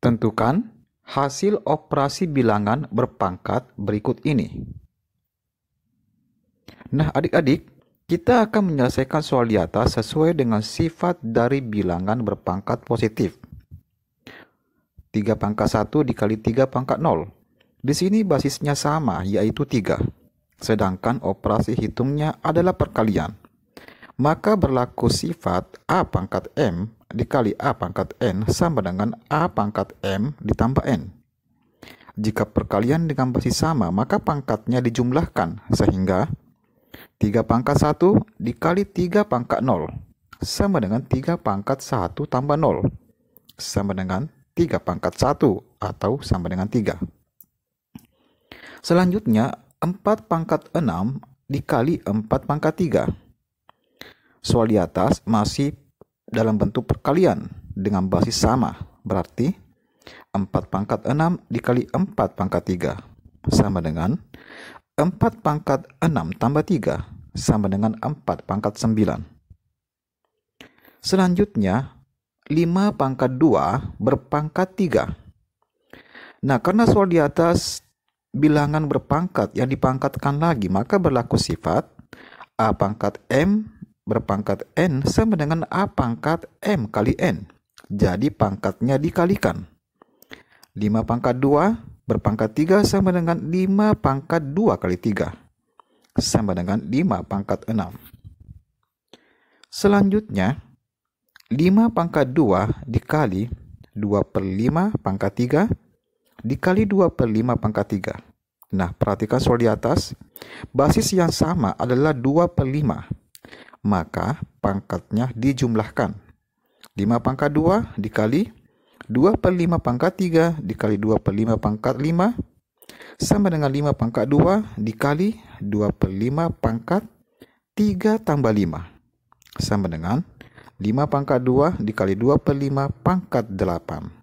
Tentukan hasil operasi bilangan berpangkat berikut ini. Nah, adik-adik, kita akan menyelesaikan soal di atas sesuai dengan sifat dari bilangan berpangkat positif. 3 pangkat 1 dikali 3 pangkat 0. Di sini basisnya sama, yaitu 3. Sedangkan operasi hitungnya adalah perkalian. Maka berlaku sifat A pangkat M dikali A pangkat N sama dengan A pangkat M ditambah N. Jika perkalian dengan basis sama, maka pangkatnya dijumlahkan sehingga 3 pangkat 1 dikali 3 pangkat 0 sama dengan 3 pangkat 1 tambah 0 sama dengan 3 pangkat 1 atau sama dengan 3. Selanjutnya, 4 pangkat 6 dikali 4 pangkat 3. Soal di atas masih dalam bentuk perkalian dengan basis sama, berarti 4 pangkat 6 dikali 4 pangkat 3 sama dengan 4 pangkat 6 tambah 3 sama dengan 4 pangkat 9. Selanjutnya, 5 pangkat 2 berpangkat 3. Nah, karena soal di atas bilangan berpangkat yang dipangkatkan lagi, maka berlaku sifat A pangkat M berpangkat N sama dengan A pangkat M kali N. Jadi pangkatnya dikalikan. 5 pangkat 2 berpangkat 3 sama dengan 5 pangkat 2 kali 3. Sama dengan 5 pangkat 6. Selanjutnya, 5 pangkat 2 dikali 2 per 5 pangkat 3 dikali 2 per 5 pangkat 3. Nah, perhatikan soal di atas. Basis yang sama adalah 2 per 5 maka pangkatnya dijumlahkan. 5 pangkat 2 dikali 2 per 5 pangkat 3 dikali 2 per 5 pangkat 5 sama dengan 5 pangkat 2 dikali 2 per 5 pangkat 3 tambah 5 sama dengan 5 pangkat 2 dikali 2 per 5 pangkat 8.